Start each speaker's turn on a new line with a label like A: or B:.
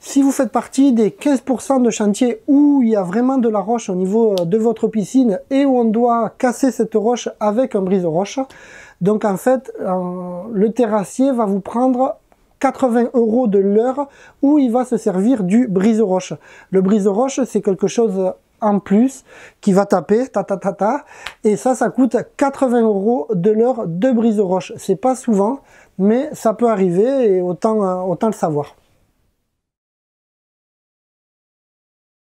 A: Si vous faites partie des 15% de chantiers où il y a vraiment de la roche au niveau euh, de votre piscine et où on doit casser cette roche avec un brise-roche, donc en fait, euh, le terrassier va vous prendre 80 euros de l'heure où il va se servir du brise-roche. Le brise-roche, c'est quelque chose en plus qui va taper ta ta ta ta et ça ça coûte 80 euros de l'heure de brise roche c'est pas souvent mais ça peut arriver et autant euh, autant le savoir